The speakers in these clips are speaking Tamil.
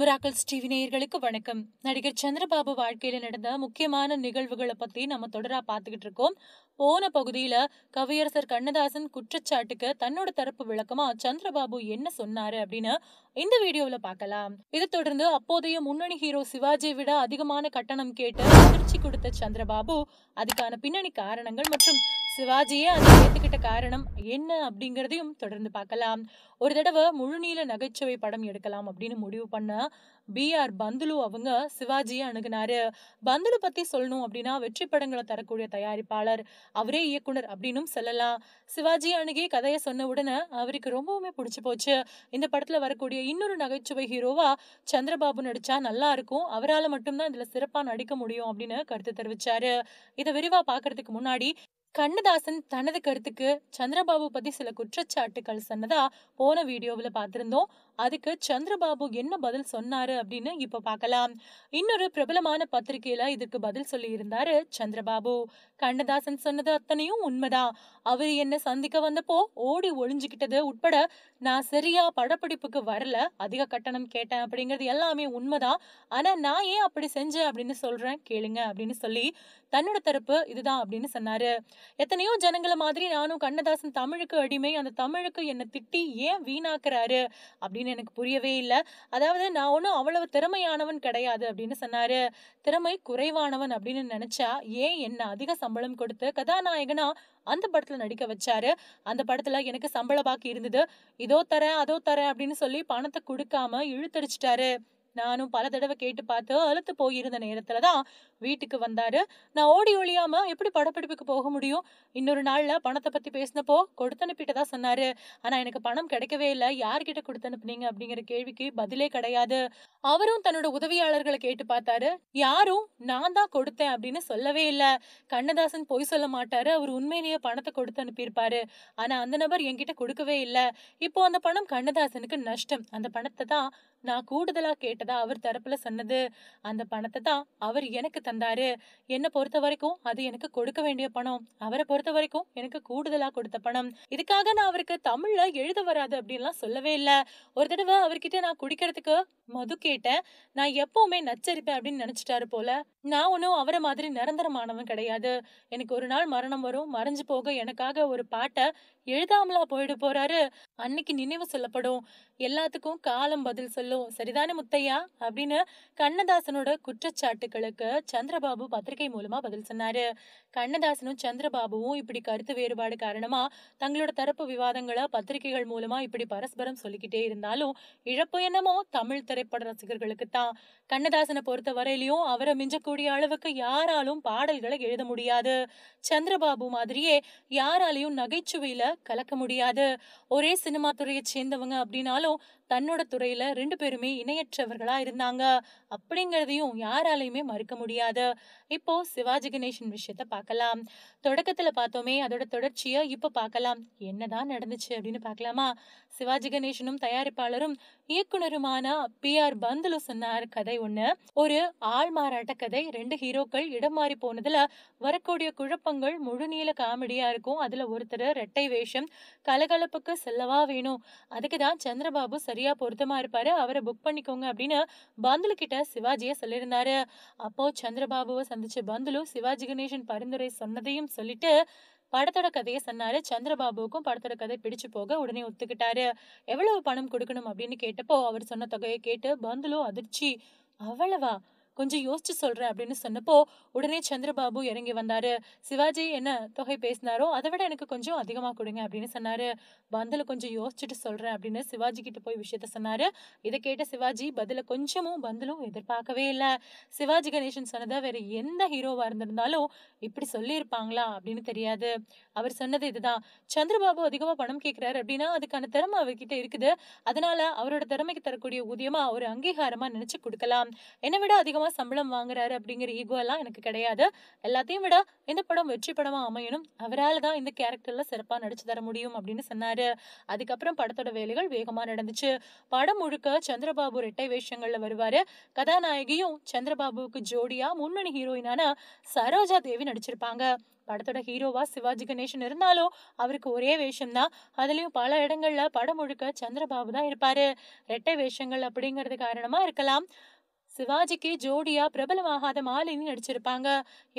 மிராக்கல் டிவி நேயர்களுக்கு வணக்கம் நடிகர் சந்திரபாபு வாழ்க்கையில நடந்த முக்கியமான நிகழ்வுகளை பத்தி நம்ம தொடரா பார்த்துக்கிட்டு இருக்கோம் போன பகுதியில கவியரசர் கண்ணதாசன் குற்றச்சாட்டுக்கு தன்னோட தரப்பு விளக்கமா சந்திரபாபு என்ன சொன்னாரு அப்படின்னு இந்த வீடியோல பார்க்கலாம் இதை தொடர்ந்து அப்போதைய முன்னணி ஹீரோ சிவாஜியை விட அதிகமான கட்டணம் கேட்டு அதிர்ச்சி கொடுத்த சந்திரபாபு அதுக்கான பின்னணி காரணங்கள் மற்றும் சிவாஜியே அதை ஏத்துக்கிட்ட காரணம் என்ன அப்படிங்கிறதையும் தொடர்ந்து பார்க்கலாம் ஒரு தடவை முழுநீள நகைச்சுவை படம் எடுக்கலாம் அப்படின்னு முடிவு பண்ண பிஆர் பந்துலு அவங்க சிவாஜியை அணுகினாரு பந்துலு பத்தி சொல்லணும் அப்படின்னா வெற்றி படங்களை தரக்கூடிய தயாரிப்பாளர் அவரே இயக்குனர் அப்படின்னும் சொல்லலாம் சிவாஜி அணுகி கதையை சொன்ன உடனே அவருக்கு ரொம்பவுமே பிடிச்சி போச்சு இந்த படத்துல வரக்கூடிய இன்னொரு நகைச்சுவை ஹீரோவா சந்திரபாபு நடிச்சா நல்லா இருக்கும் அவரால் மட்டும்தான் இதுல சிறப்பாக நடிக்க முடியும் அப்படின்னு கருத்து தெரிவிச்சாரு இதை விரிவா பாக்குறதுக்கு முன்னாடி கண்ணதாசன் தனது கருத்துக்கு சந்திரபாபு பத்தி சில குற்றச்சாட்டுகள் சொன்னதா போன வீடியோவில் பார்த்திருந்தோம் அதுக்கு சந்திரபாபு என்ன பதில் சொன்னாரு அப்படின்னு இப்ப பார்க்கலாம் இன்னொரு பிரபலமான பத்திரிகையில இதுக்கு பதில் சொல்லி இருந்தாரு சந்திரபாபு கண்ணதாசன் சொன்னது அத்தனையும் உண்மைதான் அவர் என்ன சந்திக்க வந்தப்போ ஓடி ஒளிஞ்சுக்கிட்டது உட்பட நான் சரியா படப்பிடிப்புக்கு வரல அதிக கட்டணம் கேட்டேன் அப்படிங்கிறது எல்லாமே உண்மைதான் ஆனா நான் ஏன் அப்படி செஞ்சேன் அப்படின்னு சொல்றேன் கேளுங்க அப்படின்னு சொல்லி தன்னோட தரப்பு இதுதான் அப்படின்னு சொன்னாரு எத்தனையோ ஜனங்களை மாதிரி நானும் கண்ணதாசன் தமிழுக்கு அடிமை அந்த தமிழுக்கு என்னை திட்டி ஏன் வீணாக்குறாரு அப்படின்னு அப்படின்னு எனக்கு புரியவே இல்லை அதாவது நான் ஒன்றும் அவ்வளவு திறமையானவன் கிடையாது அப்படின்னு சொன்னாரு திறமை குறைவானவன் அப்படின்னு நினைச்சா ஏன் என்ன அதிக சம்பளம் கொடுத்து கதாநாயகனா அந்த படத்துல நடிக்க வச்சாரு அந்த படத்துல எனக்கு சம்பள பாக்கி இருந்தது இதோ தரேன் அதோ தரேன் அப்படின்னு சொல்லி பணத்தை கொடுக்காம இழுத்தடிச்சிட்டாரு நானும் பல தடவை கேட்டு பார்த்து அழுத்து போயிருந்த நேரத்துல தான் வீட்டுக்கு வந்தாரு நான் ஓடி ஒழியாம எப்படி படப்பிடிப்புக்கு போக முடியும் இன்னொரு நாள்ல பணத்தை பத்தி பேசினப்போ கொடுத்து அனுப்பிட்டதா சொன்னாரு ஆனா எனக்கு பணம் கிடைக்கவே இல்லை யார்கிட்ட கொடுத்து அனுப்புனீங்க அப்படிங்கிற கேள்விக்கு பதிலே கிடையாது அவரும் தன்னோட உதவியாளர்களை கேட்டு பார்த்தாரு யாரும் நான் தான் கொடுத்தேன் அப்படின்னு சொல்லவே இல்லை கண்ணதாசன் பொய் சொல்ல மாட்டாரு அவர் உண்மையிலேயே பணத்தை கொடுத்து அனுப்பியிருப்பாரு ஆனா அந்த நபர் என்கிட்ட கொடுக்கவே இல்லை இப்போ அந்த பணம் கண்ணதாசனுக்கு நஷ்டம் அந்த பணத்தை தான் நான் கூடுதலா கேட்டு கேட்டதா அவர் தரப்புல சொன்னது அந்த பணத்தை தான் அவர் எனக்கு தந்தாரு என்னை பொறுத்த வரைக்கும் அது எனக்கு கொடுக்க வேண்டிய பணம் அவரை பொறுத்த வரைக்கும் எனக்கு கூடுதலா கொடுத்த பணம் இதுக்காக நான் அவருக்கு தமிழ்ல எழுத வராது அப்படின்லாம் சொல்லவே இல்லை ஒரு தடவை அவர்கிட்ட நான் குடிக்கிறதுக்கு மது கேட்டேன் நான் எப்பவுமே நச்சரிப்பேன் அப்படின்னு நினைச்சிட்டாரு போல நான் ஒன்றும் அவரை மாதிரி நிரந்தரமானவன் கிடையாது எனக்கு ஒரு நாள் மரணம் வரும் மறைஞ்சு போக எனக்காக ஒரு பாட்டை எழுதாமலா போயிட போறாரு அன்னைக்கு நினைவு சொல்லப்படும் எல்லாத்துக்கும் காலம் பதில் சொல்லும் சரிதானே முத்தைய இல்லையா அப்படின்னு கண்ணதாசனோட குற்றச்சாட்டுகளுக்கு சந்திரபாபு பத்திரிகை மூலமா பதில் சொன்னாரு கண்ணதாசனும் சந்திரபாபுவும் இப்படி கருத்து வேறுபாடு காரணமா தங்களோட தரப்பு விவாதங்களை பத்திரிகைகள் மூலமா இப்படி பரஸ்பரம் சொல்லிக்கிட்டே இருந்தாலும் இழப்பு என்னமோ தமிழ் திரைப்பட ரசிகர்களுக்கு தான் கண்ணதாசனை பொறுத்த வரையிலையும் அவரை மிஞ்சக்கூடிய அளவுக்கு யாராலும் பாடல்களை எழுத முடியாது சந்திரபாபு மாதிரியே யாராலையும் நகைச்சுவையில கலக்க முடியாது ஒரே சினிமா துறையை சேர்ந்தவங்க அப்படின்னாலும் தன்னோட துறையில ரெண்டு பேருமே இணையற்றவர்களா இருந்தாங்க அப்படிங்கிறதையும் யாராலையுமே மறுக்க முடியாது இப்போ சிவாஜி கணேசன் விஷயத்த பார்க்கலாம் தொடக்கத்துல பார்த்தோமே அதோட தொடர்ச்சியை இப்போ பார்க்கலாம் என்னதான் நடந்துச்சு அப்படின்னு பார்க்கலாமா சிவாஜி கணேசனும் தயாரிப்பாளரும் இயக்குனருமான பி ஆர் பந்துலு சொன்னார் கதை ஒண்ணு ஒரு ஆள் மாறாட்ட கதை ரெண்டு ஹீரோக்கள் இடம் மாறி போனதுல வரக்கூடிய குழப்பங்கள் முழுநீள காமெடியா இருக்கும் அதுல ஒருத்தர் ரெட்டை வேஷம் கலகலப்புக்கு செல்லவா வேணும் அதுக்கு தான் சந்திரபாபு சரி சரியா பொருத்தமா இருப்பாரு அவரை புக் பண்ணிக்கோங்க அப்படின்னு பந்துலு கிட்ட சிவாஜிய சொல்லியிருந்தாரு அப்போ சந்திரபாபுவை சந்திச்ச பந்துலு சிவாஜி கணேசன் பரிந்துரை சொன்னதையும் சொல்லிட்டு படத்தோட கதையை சொன்னாரு சந்திரபாபுவுக்கும் படத்தோட கதை பிடிச்சு போக உடனே ஒத்துக்கிட்டாரு எவ்வளவு பணம் கொடுக்கணும் அப்படின்னு கேட்டப்போ அவர் சொன்ன தொகையை கேட்டு பந்துலு அதிர்ச்சி அவ்வளவா கொஞ்சம் யோசிச்சு சொல்கிறேன் அப்படின்னு சொன்னப்போ உடனே சந்திரபாபு இறங்கி வந்தார் சிவாஜி என்ன தொகை பேசினாரோ அதை விட எனக்கு கொஞ்சம் அதிகமாக கொடுங்க அப்படின்னு சொன்னார் பந்தில் கொஞ்சம் யோசிச்சுட்டு சொல்கிறேன் அப்படின்னு சிவாஜி கிட்ட போய் விஷயத்த சொன்னார் இதை கேட்ட சிவாஜி பதில கொஞ்சமும் பந்திலும் எதிர்பார்க்கவே இல்லை சிவாஜி கணேசன் சொன்னதை வேற எந்த ஹீரோவாக இருந்திருந்தாலும் இப்படி சொல்லியிருப்பாங்களா அப்படின்னு தெரியாது அவர் சொன்னது இதுதான் சந்திரபாபு அதிகமாக பணம் கேட்கிறாரு அப்படின்னா அதுக்கான திறமை அவர்கிட்ட இருக்குது அதனால அவரோட திறமைக்கு தரக்கூடிய ஊதியமாக ஒரு அங்கீகாரமாக நினச்சி கொடுக்கலாம் என்னை விட அதிகமாக அதிகமாக சம்பளம் வாங்குறாரு அப்படிங்கிற ஈகோ எல்லாம் எனக்கு கிடையாது எல்லாத்தையும் விட இந்த படம் வெற்றி படமாக அமையணும் அவரால் தான் இந்த கேரக்டரில் சிறப்பாக நடிச்சு தர முடியும் அப்படின்னு சொன்னாரு அதுக்கப்புறம் படத்தோட வேலைகள் வேகமாக நடந்துச்சு படம் முழுக்க சந்திரபாபு ரெட்டை வேஷங்களில் வருவார் கதாநாயகியும் சந்திரபாபுவுக்கு ஜோடியாக முன்னணி ஹீரோயினான சரோஜா தேவி நடிச்சிருப்பாங்க படத்தோட ஹீரோவா சிவாஜி கணேசன் இருந்தாலும் அவருக்கு ஒரே வேஷம் தான் அதுலயும் பல இடங்கள்ல படம் முழுக்க சந்திரபாபு தான் இருப்பாரு ரெட்டை வேஷங்கள் அப்படிங்கறது காரணமா இருக்கலாம் சிவாஜிக்கு ஜோடியா பிரபலமாகாத மாலினி நடிச்சிருப்பாங்க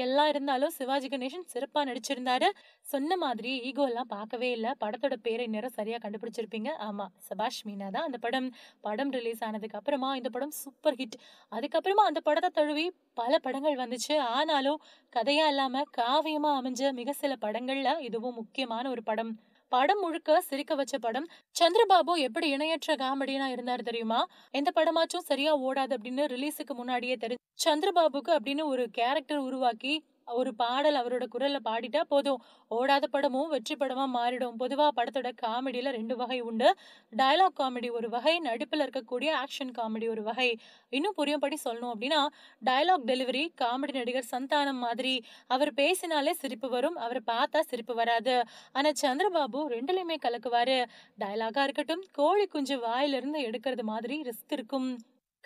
எல்லாம் இருந்தாலும் சிவாஜி கணேசன் சிறப்பாக நடிச்சிருந்தாரு சொன்ன மாதிரி ஈகோ எல்லாம் பார்க்கவே இல்லை படத்தோட பேரை நேரம் சரியாக கண்டுபிடிச்சிருப்பீங்க ஆமாம் சபாஷ் மீனா தான் அந்த படம் படம் ரிலீஸ் ஆனதுக்கு அப்புறமா இந்த படம் சூப்பர் ஹிட் அதுக்கப்புறமா அந்த படத்தை தழுவி பல படங்கள் வந்துச்சு ஆனாலும் கதையாக இல்லாமல் காவியமாக அமைஞ்ச மிக சில படங்களில் இதுவும் முக்கியமான ஒரு படம் படம் முழுக்க சிரிக்க வச்ச படம் சந்திரபாபு எப்படி இணையற்ற காமெடியனா இருந்தார் தெரியுமா எந்த படமாச்சும் சரியா ஓடாது அப்படின்னு ரிலீஸுக்கு முன்னாடியே தெரிஞ்சு சந்திரபாபுக்கு அப்படின்னு ஒரு கேரக்டர் உருவாக்கி ஒரு பாடல் அவரோட குரலில் பாடிட்டா போதும் ஓடாத படமும் வெற்றி படமாக மாறிடும் பொதுவாக படத்தோட காமெடியில் ரெண்டு வகை உண்டு டயலாக் காமெடி ஒரு வகை நடிப்பில் இருக்கக்கூடிய ஆக்ஷன் காமெடி ஒரு வகை இன்னும் புரியும்படி சொல்லணும் அப்படின்னா டயலாக் டெலிவரி காமெடி நடிகர் சந்தானம் மாதிரி அவர் பேசினாலே சிரிப்பு வரும் அவர் பார்த்தா சிரிப்பு வராது ஆனால் சந்திரபாபு ரெண்டுலையுமே கலக்குவார் டயலாகா இருக்கட்டும் கோழி குஞ்சு வாயிலிருந்து எடுக்கிறது மாதிரி ரிஸ்க் இருக்கும்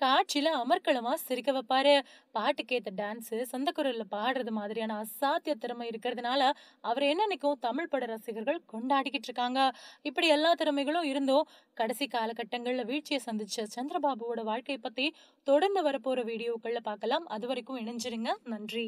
காட்சியில அமர்களமா சிரிக்க வைப்பாரு பாட்டுக்கேத்த டான்ஸு சொந்த குரல்ல பாடுறது மாதிரியான அசாத்திய திறமை இருக்கிறதுனால அவர் என்னன்னைக்கும் தமிழ் பட ரசிகர்கள் கொண்டாடிக்கிட்டு இருக்காங்க இப்படி எல்லா திறமைகளும் இருந்தும் கடைசி காலகட்டங்களில் வீழ்ச்சியை சந்திச்ச சந்திரபாபுவோட வாழ்க்கையை பத்தி தொடர்ந்து வரப்போற வீடியோக்கள்ல பார்க்கலாம் அது வரைக்கும் இணைஞ்சிருங்க நன்றி